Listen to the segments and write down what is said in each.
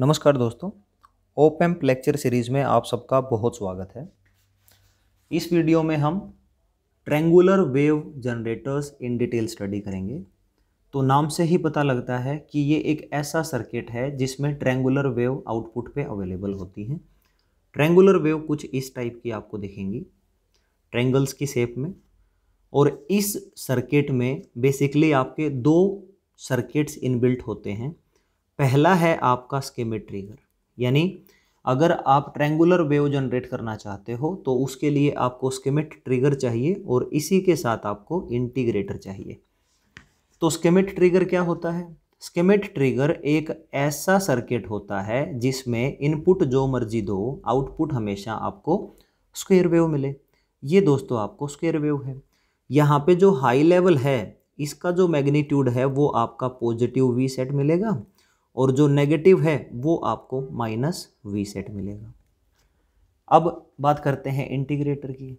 नमस्कार दोस्तों ओपेम्प lecture series में आप सबका बहुत स्वागत है इस वीडियो में हम triangular wave generators in detail study करेंगे तो नाम से ही पता लगता है कि ये एक ऐसा सर्किट है जिसमें ट्रेंगुलर वेव आउटपुट पे अवेलेबल होती हैं ट्रेंगुलर वेव कुछ इस टाइप की आपको दिखेंगी ट्रेंगल्स की शेप में और इस सर्किट में बेसिकली आपके दो सर्किट्स इनबिल्ट होते हैं पहला है आपका स्केमिट ट्रिगर यानी अगर आप ट्रेंगुलर वेव जनरेट करना चाहते हो तो उसके लिए आपको स्केमिट ट्रिगर चाहिए और इसी के साथ आपको इंटीग्रेटर चाहिए तो स्केमिट ट्रिगर क्या होता है स्केमिट ट्रिगर एक ऐसा सर्किट होता है जिसमें इनपुट जो मर्जी दो आउटपुट हमेशा आपको स्क्वेयर वेव मिले ये दोस्तों आपको स्क्वेयर वेव है यहाँ पे जो हाई लेवल है इसका जो मैग्नीट्यूड है वो आपका पॉजिटिव वी सेट मिलेगा और जो नेगेटिव है वो आपको माइनस वी सेट मिलेगा अब बात करते हैं इंटीग्रेटर की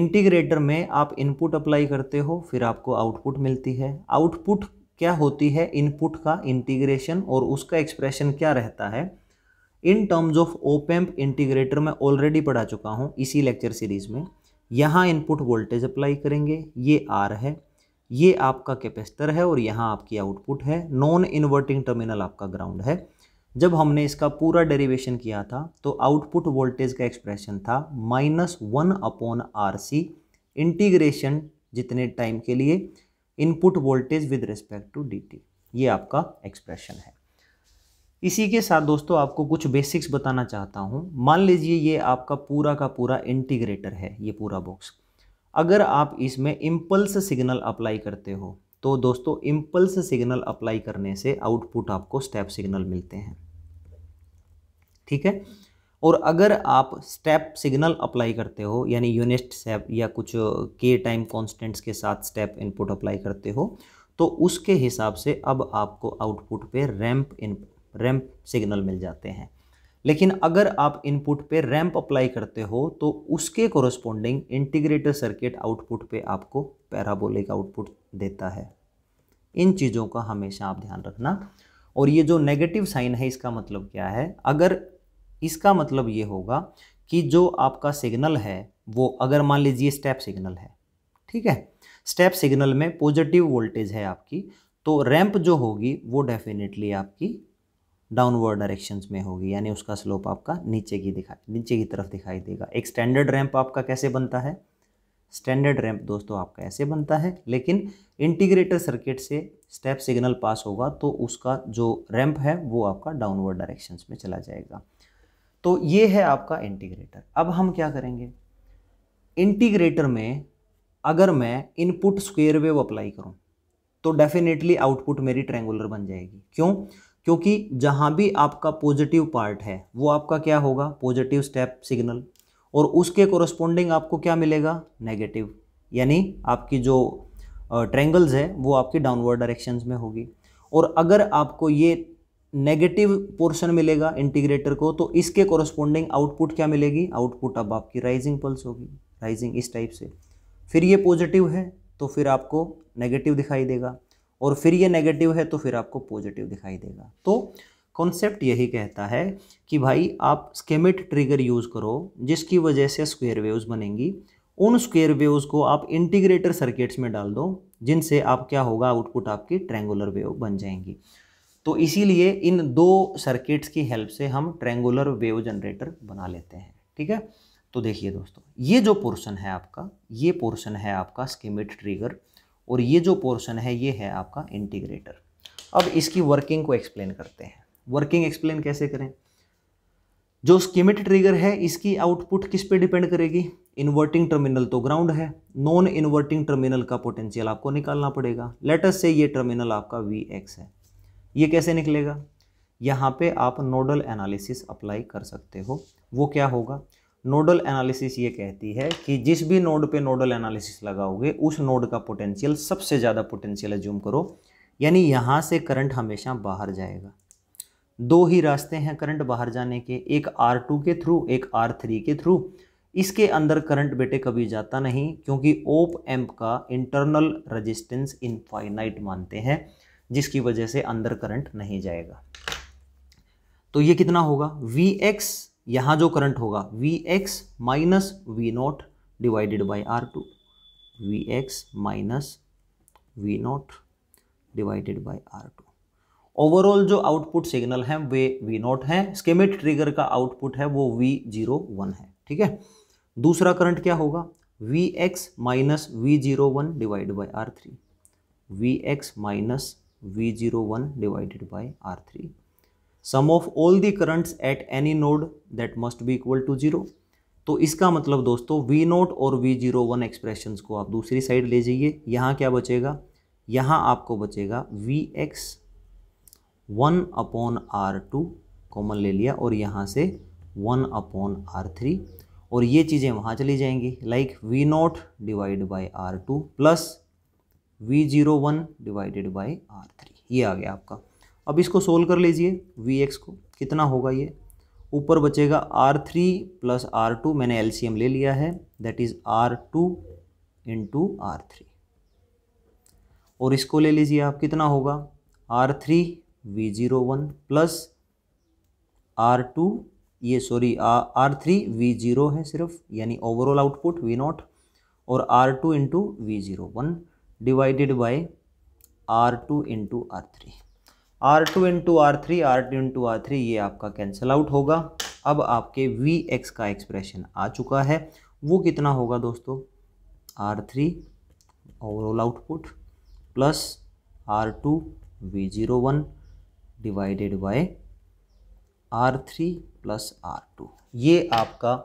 इंटीग्रेटर में आप इनपुट अप्लाई करते हो फिर आपको आउटपुट मिलती है आउटपुट क्या होती है इनपुट का इंटीग्रेशन और उसका एक्सप्रेशन क्या रहता है in terms of op amp integrator मैं ऑलरेडी पढ़ा चुका हूँ इसी लेक्चर सीरीज़ में यहाँ इनपुट वोल्टेज अप्लाई करेंगे ये आर है ये आपका कैपेसिटर है और यहाँ आपकी आउटपुट है नॉन इन्वर्टिंग टर्मिनल आपका ग्राउंड है जब हमने इसका पूरा डेरिवेशन किया था तो आउटपुट वोल्टेज का एक्सप्रेशन था minus one upon R C integration जितने टाइम के लिए input voltage with respect to D T ये आपका एक्सप्रेशन है इसी के साथ दोस्तों आपको कुछ बेसिक्स बताना चाहता हूँ मान लीजिए ये आपका पूरा का पूरा इंटीग्रेटर है ये पूरा बॉक्स अगर आप इसमें इम्पल्स सिग्नल अप्लाई करते हो तो दोस्तों इम्पल्स सिग्नल अप्लाई करने से आउटपुट आपको स्टेप सिग्नल मिलते हैं ठीक है और अगर आप स्टेप सिग्नल अप्लाई करते हो यानी यूनिस्ट स्टेप या कुछ के टाइम कॉन्स्टेंट्स के साथ स्टेप इनपुट अप्लाई करते हो तो उसके हिसाब से अब आपको आउटपुट पे रैंप इन रैंप सिग्नल मिल जाते हैं लेकिन अगर आप इनपुट पे रैंप अप्लाई करते हो तो उसके कोरस्पोंडिंग इंटीग्रेटर सर्किट आउटपुट पे आपको पैराबोलिक आउटपुट देता है इन चीज़ों का हमेशा आप ध्यान रखना और ये जो नेगेटिव साइन है इसका मतलब क्या है अगर इसका मतलब ये होगा कि जो आपका सिग्नल है वो अगर मान लीजिए स्टेप सिग्नल है ठीक है स्टेप सिग्नल में पॉजिटिव वोल्टेज है आपकी तो रैंप जो होगी वो डेफिनेटली आपकी डाउनवर्ड डायरेक्शंस में होगी यानी उसका स्लोप आपका नीचे की दिखाई नीचे की तरफ दिखाई देगा एक स्टैंडर्ड रैंप आपका कैसे बनता है स्टैंडर्ड रैंप दोस्तों आपका ऐसे बनता है लेकिन इंटीग्रेटर सर्किट से स्टेप सिग्नल पास होगा तो उसका जो रैंप है वो आपका डाउनवर्ड डायरेक्शंस में चला जाएगा तो ये है आपका इंटीग्रेटर अब हम क्या करेंगे इंटीग्रेटर में अगर मैं इनपुट स्क्वेयर वेव अप्लाई करूं तो डेफिनेटली आउटपुट मेरी ट्रेंगुलर बन जाएगी क्यों क्योंकि जहाँ भी आपका पॉजिटिव पार्ट है वो आपका क्या होगा पॉजिटिव स्टेप सिग्नल और उसके कोरस्पोंडिंग आपको क्या मिलेगा नेगेटिव यानी आपकी जो ट्रेंगल्स है वो आपकी डाउनवर्ड डायरेक्शन में होगी और अगर आपको ये नेगेटिव पोर्शन मिलेगा इंटीग्रेटर को तो इसके कोरस्पोंडिंग आउटपुट क्या मिलेगी आउटपुट अब आपकी राइजिंग पल्स होगी राइजिंग इस टाइप से फिर ये पॉजिटिव है तो फिर आपको नेगेटिव दिखाई देगा और फिर ये नेगेटिव है तो फिर आपको पॉजिटिव दिखाई देगा तो कॉन्सेप्ट यही कहता है कि भाई आप स्केमिट ट्रिगर यूज़ करो जिसकी वजह से स्क्वेयर वेव्स बनेंगी उन स्क्वेयर वेव्स को आप इंटीग्रेटर सर्किट्स में डाल दो जिनसे आप क्या होगा आउटपुट आपकी ट्रेंगुलर वेव बन जाएंगी तो इसीलिए इन दो सर्किट्स की हेल्प से हम ट्रेंगुलर वेव जनरेटर बना लेते हैं ठीक है तो देखिए दोस्तों ये जो पोर्शन है आपका ये पोर्शन है आपका स्केमिट ट्रिगर और ये जो पोर्शन है ये है आपका इंटीग्रेटर अब इसकी वर्किंग को एक्सप्लेन करते हैं वर्किंग एक्सप्लेन कैसे करें जो स्कीमिट ट्रिगर है इसकी आउटपुट किस पे डिपेंड करेगी इन्वर्टिंग टर्मिनल तो ग्राउंड है नॉन इन्वर्टिंग टर्मिनल का पोटेंशियल आपको निकालना पड़ेगा लेटस से ये टर्मिनल आपका वी एक्स है ये कैसे निकलेगा यहाँ पे आप नोडल एनालिसिस अप्लाई कर सकते हो वो क्या होगा नोडल एनालिसिस ये कहती है कि जिस भी नोड पे नोडल एनालिसिस लगाओगे उस नोड का पोटेंशियल सबसे ज़्यादा पोटेंशियल एज्यूम करो यानी यहाँ से करंट हमेशा बाहर जाएगा दो ही रास्ते हैं करंट बाहर जाने के एक आर टू के थ्रू एक आर थ्री के थ्रू इसके अंदर करंट बेटे कभी जाता नहीं क्योंकि ओप एम्प का इंटरनल रजिस्टेंस इनफाइनाइट मानते हैं जिसकी वजह से अंदर करंट नहीं जाएगा तो ये कितना होगा वी एक्स यहाँ जो करंट होगा V X minus V not divided by R two V X minus V not divided by R two overall जो आउटपुट सिग्नल है वे वी नॉट है स्केमेट ट्रिगर का आउटपुट है वो वी जीरो वन है ठीक है दूसरा करंट क्या होगा V X minus V zero one divide by R three V X minus V zero one divided by R three sum of all the currents at any node that must be equal to zero तो इसका मतलब दोस्तों V naught और V zero one expression को आप दूसरी side ले जाइए यहाँ क्या बचेगा यहाँ आपको बचेगा V X one upon R two common ले लिया और यहाँ से वन अपॉन आर थ्री और ये चीज़ें वहाँ चली जाएंगी like V naught divide by R two plus V zero one divided by R three ये आ गया आपका अब इसको सोल्व कर लीजिए वी एक्स को कितना होगा ये ऊपर बचेगा R three plus R two मैंने एलसीएम ले लिया है that is R two into R three और इसको ले लीजिए आप कितना होगा R three V zero one plus R two ये sorry R three V zero है सिर्फ यानी ओवरऑल आउटपुट वी नॉट और R two into V zero one divided by R two into R three R two into R three R two into R three ये आपका cancel out होगा अब आपके V X का expression आ चुका है वो कितना होगा दोस्तों R three overall output plus R two V zero one divided by R three plus R two ये आपका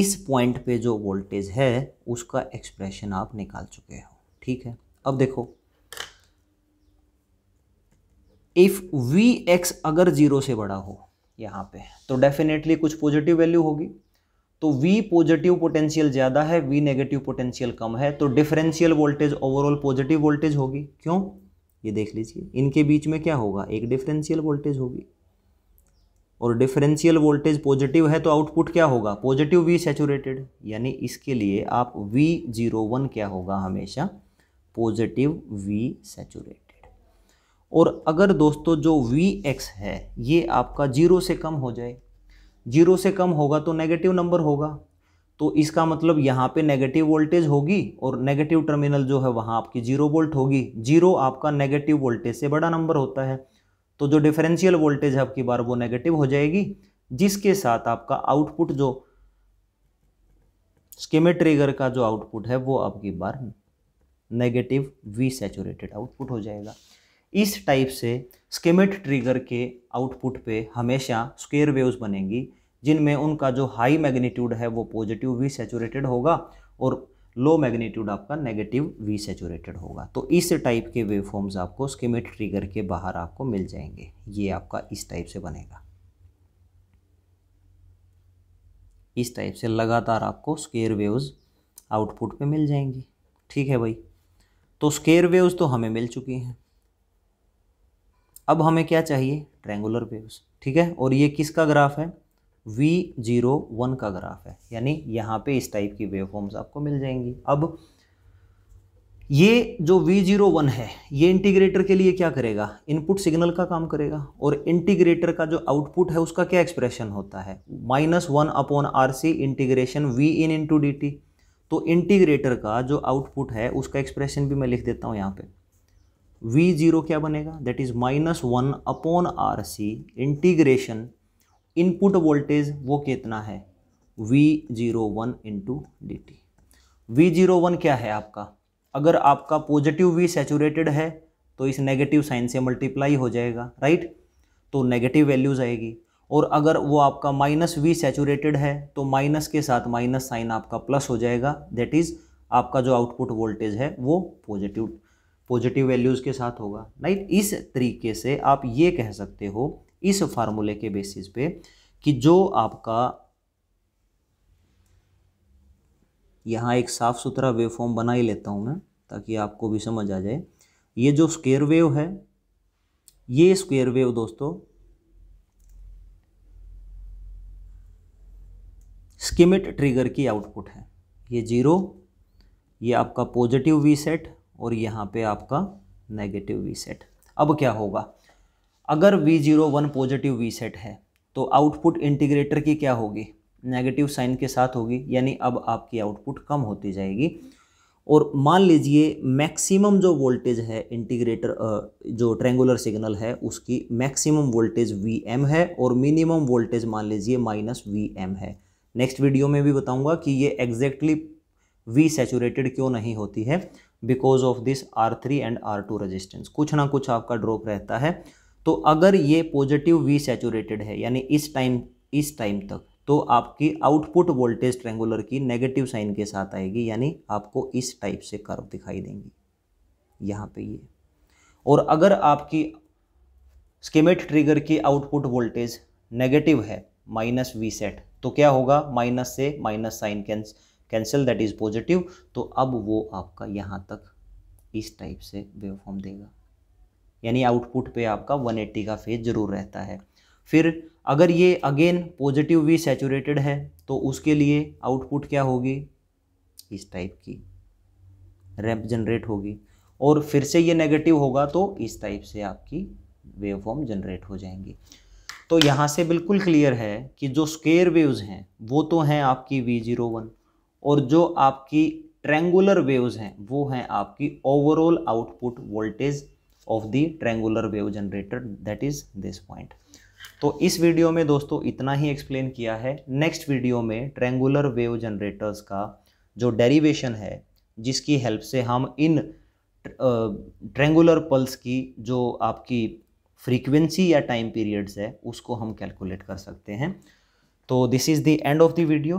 इस पॉइंट पे जो वोल्टेज है उसका एक्सप्रेशन आप निकाल चुके हो ठीक है अब देखो इफ़ वी एक्स अगर ज़ीरो से बड़ा हो यहाँ पे तो डेफिनेटली कुछ पॉजिटिव वैल्यू होगी तो V पॉजिटिव पोटेंशियल ज़्यादा है V नेगेटिव पोटेंशियल कम है तो differential voltage overall positive voltage होगी क्यों ये देख लीजिए इनके बीच में क्या होगा एक डिफरेंशियल वोल्टेज होगी और डिफरेंशियल वोल्टेज पॉजिटिव है तो आउटपुट क्या होगा पॉजिटिव वी सेचूरेटेड यानी इसके लिए आप वी जीरो वन क्या होगा हमेशा पॉजिटिव वी सेचूरेट और अगर दोस्तों जो वी एक्स है ये आपका जीरो से कम हो जाए जीरो से कम होगा तो नेगेटिव नंबर होगा तो इसका मतलब यहाँ पे नेगेटिव वोल्टेज होगी और नेगेटिव टर्मिनल जो है वहाँ आपकी जीरो वोल्ट होगी जीरो आपका नेगेटिव वोल्टेज से बड़ा नंबर होता है तो जो डिफरेंशियल वोल्टेज है आपकी बार वो नेगेटिव हो जाएगी जिसके साथ आपका आउटपुट जो स्केमे ट्रिगर का जो आउटपुट है वो आपकी बार नेगेटिव वी सैचुरेटेड आउटपुट हो जाएगा इस टाइप से स्केमेट ट्रिगर के आउटपुट पे हमेशा स्क्वेयर वेव्स बनेंगी जिनमें उनका जो हाई मैग्नीट्यूड है वो पॉजिटिव वी सेचूरेटेड होगा और लो मैग्नीट्यूड आपका नेगेटिव वी सेचुरेटेड होगा तो इस टाइप के वेव फॉर्म्स आपको स्केमेट ट्रिगर के बाहर आपको मिल जाएंगे ये आपका इस टाइप से बनेगा इस टाइप से लगातार आपको स्केयर वेव्स आउटपुट पे मिल जाएंगी ठीक है भाई तो स्केयर वेव्स तो हमें मिल चुकी हैं अब हमें क्या चाहिए ट्रेंगुलर वेव्स ठीक है और ये किसका ग्राफ है वी जीरो वन का ग्राफ है यानी यहाँ पे इस टाइप की वेव फॉर्म्स आपको मिल जाएंगी अब ये जो वी जीरो वन है ये इंटीग्रेटर के लिए क्या करेगा इनपुट सिग्नल का काम करेगा और इंटीग्रेटर का जो आउटपुट है उसका क्या एक्सप्रेशन होता है minus one upon R C integration V in into D T तो इंटीग्रेटर का जो आउटपुट है उसका एक्सप्रेशन भी मैं लिख देता हूँ यहाँ पर वी जीरो क्या बनेगा that is minus one upon R C integration input voltage वो कितना है V zero one into D T V zero one क्या है आपका अगर आपका पॉजिटिव वी सेचूरेटेड है तो इस नेगेटिव साइन से मल्टीप्लाई हो जाएगा राइट तो नेगेटिव वैल्यूज़ आएगी और अगर वो आपका माइनस वी सेचूरेटेड है तो माइनस के साथ माइनस साइन आपका प्लस हो जाएगा दैट इज़ आपका जो आउटपुट वोल्टेज है वो पॉजिटिव पॉजिटिव वैल्यूज़ के साथ होगा राइट इस तरीके से आप ये कह सकते हो इस फार्मूले के बेसिस पे कि जो आपका यहाँ एक साफ़ सुथरा वेव फॉर्म बना ही लेता हूँ मैं ताकि आपको भी समझ आ जाए ये जो स्क्वेयर वेव है ये स्क्वेयर वेव दोस्तों स्किमिट ट्रिगर की आउटपुट है ये जीरो ये आपका पॉजिटिव वी सेट और यहाँ पे आपका नेगेटिव वी सेट अब क्या होगा अगर V zero one positive V sat है तो आउटपुट इंटीग्रेटर की क्या होगी नेगेटिव साइन के साथ होगी यानी अब आपकी आउटपुट कम होती जाएगी और मान लीजिए मैक्सिमम जो वोल्टेज है इंटीग्रेटर जो ट्रेंगुलर सिग्नल है उसकी मैक्सिमम वोल्टेज वी एम है और मिनिमम वोल्टेज मान लीजिए माइनस वी एम है नेक्स्ट वीडियो में भी बताऊंगा कि ये एग्जैक्टली वी सेचूरेटेड क्यों नहीं होती है because of this R three and R two resistance कुछ ना कुछ आपका ड्रॉप रहता है तो अगर ये पॉजिटिव वी सेचूरेटेड है यानी इस टाइम इस टाइम तक तो आपकी आउटपुट वोल्टेज ट्रेंगुलर की नेगेटिव साइन के साथ आएगी यानी आपको इस टाइप से कर्व दिखाई देंगी यहाँ पे ये और अगर आपकी स्केमेट ट्रिगर की आउटपुट वोल्टेज नेगेटिव है माइनस वी सेट तो क्या होगा माइनस से माइनस साइन कैंस कैंसिल दैट इज़ पॉजिटिव तो अब वो आपका यहाँ तक इस टाइप से वेव फॉर्म देगा यानी आउटपुट पे आपका 180 का फेज ज़रूर रहता है फिर अगर ये अगेन पॉजिटिव भी सेचूरेटेड है तो उसके लिए आउटपुट क्या होगी इस टाइप की रैप जनरेट होगी और फिर से ये नेगेटिव होगा तो इस टाइप से आपकी वेव फॉर्म जनरेट हो जाएंगी तो यहाँ से बिल्कुल क्लियर है कि जो स्केयर वेव्स हैं वो तो हैं आपकी वी जीरो वन और जो आपकी ट्रेंगुलर वेव्स हैं वो हैं आपकी overall output voltage of the triangular wave generator that is this point तो इस वीडियो में दोस्तों इतना ही एक्सप्लेन किया है नेक्स्ट वीडियो में ट्रेंगुलर वेव जनरेटर्स का जो डेरिवेशन है जिसकी हेल्प से हम इन ट्रेंगुलर पल्स की जो आपकी फ्रीक्वेंसी या टाइम पीरियड्स है उसको हम कैलकुलेट कर सकते हैं तो this is the end of the video